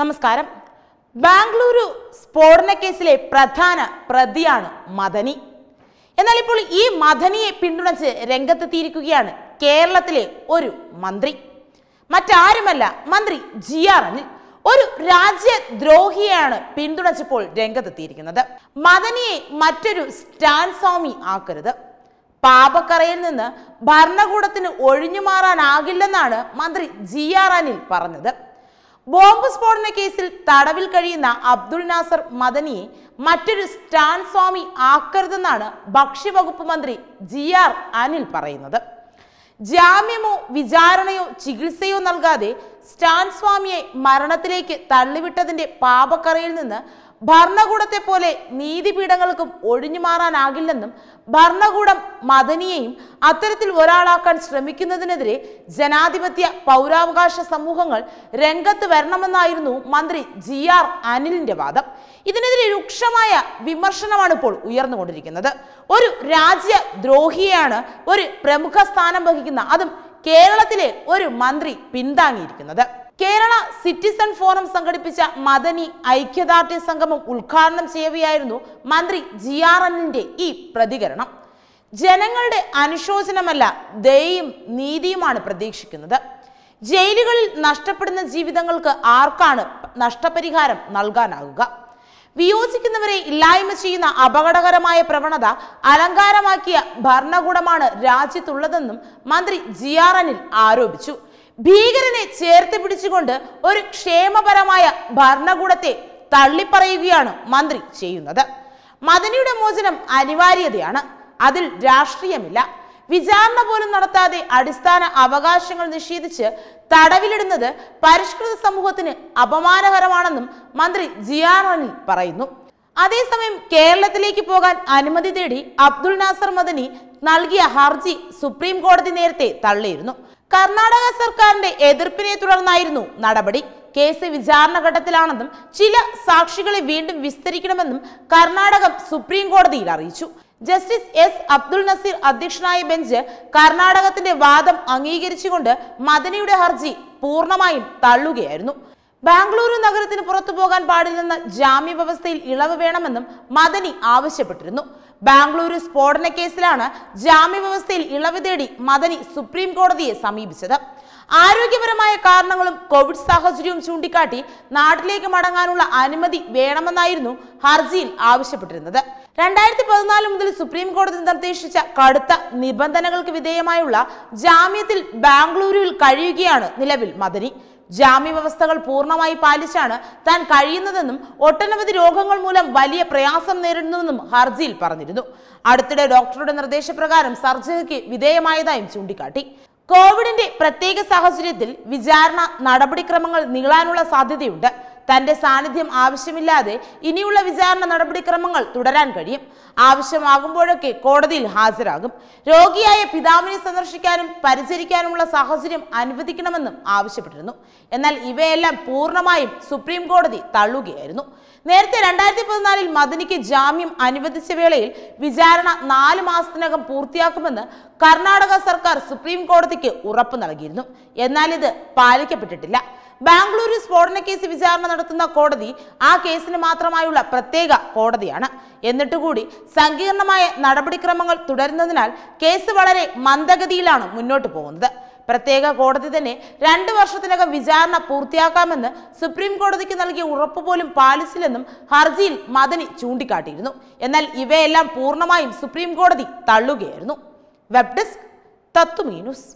നമസ്കാരം ബാംഗ്ലൂരു സ്ഫോടന കേസിലെ പ്രധാന പ്രതിയാണ് മദനി എന്നാൽ ഇപ്പോൾ ഈ മദനിയെ പിന്തുണച്ച് രംഗത്തെത്തിയിരിക്കുകയാണ് കേരളത്തിലെ ഒരു മന്ത്രി മറ്റാരുമല്ല മന്ത്രി ജി ആർ അനിൽ ഒരു രാജ്യദ്രോഹിയാണ് പിന്തുണച്ചപ്പോൾ രംഗത്തെത്തിയിരിക്കുന്നത് മദനിയെ മറ്റൊരു സ്റ്റാൻ സ്വാമി ആക്കരുത് പാപക്കറയിൽ നിന്ന് ഭരണകൂടത്തിന് ഒഴിഞ്ഞു മാറാനാകില്ലെന്നാണ് മന്ത്രി ജി ആർ അനിൽ പറഞ്ഞത് ബോംബ് സ്ഫോടന കേസിൽ തടവിൽ കഴിയുന്ന അബ്ദുൾ നാസർ മദനിയെ മറ്റൊരു സ്റ്റാൻ സ്വാമി ആക്കരുതെന്നാണ് ഭക്ഷ്യവകുപ്പ് മന്ത്രി ജി ആർ അനിൽ പറയുന്നത് ജാമ്യമോ വിചാരണയോ ചികിത്സയോ നൽകാതെ സ്റ്റാൻ സ്വാമിയെ മരണത്തിലേക്ക് തള്ളിവിട്ടതിന്റെ പാപക്കറയിൽ നിന്ന് ഭരണകൂടത്തെ പോലെ നീതിപീഠങ്ങൾക്കും ഒഴിഞ്ഞു മാറാനാകില്ലെന്നും ഭരണകൂടം മദനിയെയും അത്തരത്തിൽ ഒരാളാക്കാൻ ശ്രമിക്കുന്നതിനെതിരെ ജനാധിപത്യ പൗരാവകാശ സമൂഹങ്ങൾ രംഗത്ത് വരണമെന്നായിരുന്നു മന്ത്രി ജി ആർ അനിലിന്റെ വാദം ഇതിനെതിരെ രൂക്ഷമായ വിമർശനമാണ് ഇപ്പോൾ ഉയർന്നുകൊണ്ടിരിക്കുന്നത് ഒരു രാജ്യ ദ്രോഹിയാണ് ഒരു പ്രമുഖ സ്ഥാനം വഹിക്കുന്ന അതും കേരളത്തിലെ ഒരു മന്ത്രി പിന്താങ്ങിയിരിക്കുന്നത് കേരള സിറ്റിസൺ ഫോറം സംഘടിപ്പിച്ച മദനി ഐക്യദാർഢ്യ സംഗമം ഉദ്ഘാടനം ചെയ്യുകയായിരുന്നു മന്ത്രി ജി ആർ എന്നിന്റെ ഈ പ്രതികരണം ജനങ്ങളുടെ അനുശോചനമല്ല ദയയും നീതിയുമാണ് പ്രതീക്ഷിക്കുന്നത് ജയിലുകളിൽ നഷ്ടപ്പെടുന്ന ജീവിതങ്ങൾക്ക് ആർക്കാണ് നഷ്ടപരിഹാരം നൽകാനാകുക വിയോജിക്കുന്നവരെ ഇല്ലായ്മ ചെയ്യുന്ന അപകടകരമായ പ്രവണത അലങ്കാരമാക്കിയ ഭരണകൂടമാണ് രാജ്യത്തുള്ളതെന്നും മന്ത്രി ജി ആർ ആരോപിച്ചു ഭീകരനെ ചേർത്ത് പിടിച്ചുകൊണ്ട് ഒരു ക്ഷേമപരമായ ഭരണകൂടത്തെ തള്ളിപ്പറയുകയാണ് മന്ത്രി ചെയ്യുന്നത് മദനിയുടെ മോചനം അനിവാര്യതയാണ് അതിൽ രാഷ്ട്രീയമില്ല വിചാരണ പോലും നടത്താതെ അടിസ്ഥാന അവകാശങ്ങൾ നിഷേധിച്ച് തടവിലിടുന്നത് പരിഷ്കൃത സമൂഹത്തിന് അപമാനകരമാണെന്നും മന്ത്രി ജിയാറണിൽ പറയുന്നു അതേസമയം കേരളത്തിലേക്ക് പോകാൻ അനുമതി തേടി അബ്ദുൾ നാസർ മദനി നൽകിയ ഹർജി സുപ്രീം കോടതി നേരത്തെ തള്ളിയിരുന്നു കർണാടക സർക്കാരിന്റെ എതിർപ്പിനെ തുടർന്നായിരുന്നു നടപടി കേസ് വിചാരണ ഘട്ടത്തിലാണെന്നും ചില സാക്ഷികളെ വീണ്ടും വിസ്തരിക്കണമെന്നും കർണാടകം സുപ്രീം കോടതിയിൽ അറിയിച്ചു ജസ്റ്റിസ് എസ് അബ്ദുൾ നസീർ അധ്യക്ഷനായ ബെഞ്ച് കർണാടകത്തിന്റെ വാദം അംഗീകരിച്ചുകൊണ്ട് മദനിയുടെ ഹർജി പൂർണ്ണമായും തള്ളുകയായിരുന്നു ബാംഗ്ലൂരു നഗരത്തിന് പുറത്തു പോകാൻ പാടില്ലെന്ന ജാമ്യ വ്യവസ്ഥയിൽ ഇളവ് വേണമെന്നും മദനി ആവശ്യപ്പെട്ടിരുന്നു ബാംഗ്ലൂരു സ്ഫോടന കേസിലാണ് ജാമ്യവ്യവസ്ഥയിൽ ഇളവ് തേടി മദനി സുപ്രീം കോടതിയെ സമീപിച്ചത് ആരോഗ്യപരമായ കാരണങ്ങളും കോവിഡ് സാഹചര്യവും ചൂണ്ടിക്കാട്ടി നാട്ടിലേക്ക് മടങ്ങാനുള്ള അനുമതി വേണമെന്നായിരുന്നു ഹർജിയിൽ ആവശ്യപ്പെട്ടിരുന്നത് രണ്ടായിരത്തി പതിനാല് മുതൽ സുപ്രീം കോടതി നിർദ്ദേശിച്ച കടുത്ത നിബന്ധനകൾക്ക് വിധേയമായുള്ള ജാമ്യത്തിൽ ബാംഗ്ലൂരുവിൽ കഴിയുകയാണ് നിലവിൽ മദനി വ്യവസ്ഥകൾ പൂർണ്ണമായി പാലിച്ചാണ് താൻ കഴിയുന്നതെന്നും ഒട്ടനവധി രോഗങ്ങൾ മൂലം വലിയ പ്രയാസം നേരിടുന്നുവെന്നും ഹർജിയിൽ പറഞ്ഞിരുന്നു അടുത്തിടെ ഡോക്ടറുടെ നിർദ്ദേശപ്രകാരം സർജറിക്ക് വിധേയമായതായും ചൂണ്ടിക്കാട്ടി കോവിഡിന്റെ പ്രത്യേക സാഹചര്യത്തിൽ വിചാരണ നടപടിക്രമങ്ങൾ നീളാനുള്ള സാധ്യതയുണ്ട് തന്റെ സാന്നിധ്യം ആവശ്യമില്ലാതെ ഇനിയുള്ള വിചാരണ നടപടിക്രമങ്ങൾ തുടരാൻ കഴിയും ആവശ്യമാകുമ്പോഴൊക്കെ കോടതിയിൽ ഹാജരാകും രോഗിയായ പിതാവിനെ സന്ദർശിക്കാനും പരിചരിക്കാനുമുള്ള സാഹചര്യം അനുവദിക്കണമെന്നും ആവശ്യപ്പെട്ടിരുന്നു എന്നാൽ ഇവയെല്ലാം പൂർണ്ണമായും സുപ്രീം കോടതി തള്ളുകയായിരുന്നു നേരത്തെ രണ്ടായിരത്തി പതിനാലിൽ മദനിക്ക് ജാമ്യം അനുവദിച്ച വേളയിൽ വിചാരണ നാല് മാസത്തിനകം പൂർത്തിയാക്കുമെന്ന് കർണാടക സർക്കാർ സുപ്രീം കോടതിക്ക് ഉറപ്പ് നൽകിയിരുന്നു എന്നാൽ ഇത് പാലിക്കപ്പെട്ടിട്ടില്ല ബാംഗ്ലൂരിൽ സ്ഫോടന കേസ് വിചാരണ നടത്തുന്ന കോടതി ആ കേസിന് മാത്രമായുള്ള പ്രത്യേക കോടതിയാണ് എന്നിട്ടുകൂടി സങ്കീർണമായ നടപടിക്രമങ്ങൾ തുടരുന്നതിനാൽ കേസ് വളരെ മന്ദഗതിയിലാണ് മുന്നോട്ട് പോകുന്നത് പ്രത്യേക കോടതി തന്നെ രണ്ടു വർഷത്തിനകം വിചാരണ പൂർത്തിയാക്കാമെന്ന് സുപ്രീം കോടതിക്ക് നൽകിയ ഉറപ്പ് പോലും പാലിച്ചില്ലെന്നും ഹർജിയിൽ മദനി ചൂണ്ടിക്കാട്ടിയിരുന്നു എന്നാൽ ഇവയെല്ലാം പൂർണ്ണമായും സുപ്രീം കോടതി തള്ളുകയായിരുന്നു വെബ് ഡെസ്ക് തത്തുമീനുസ്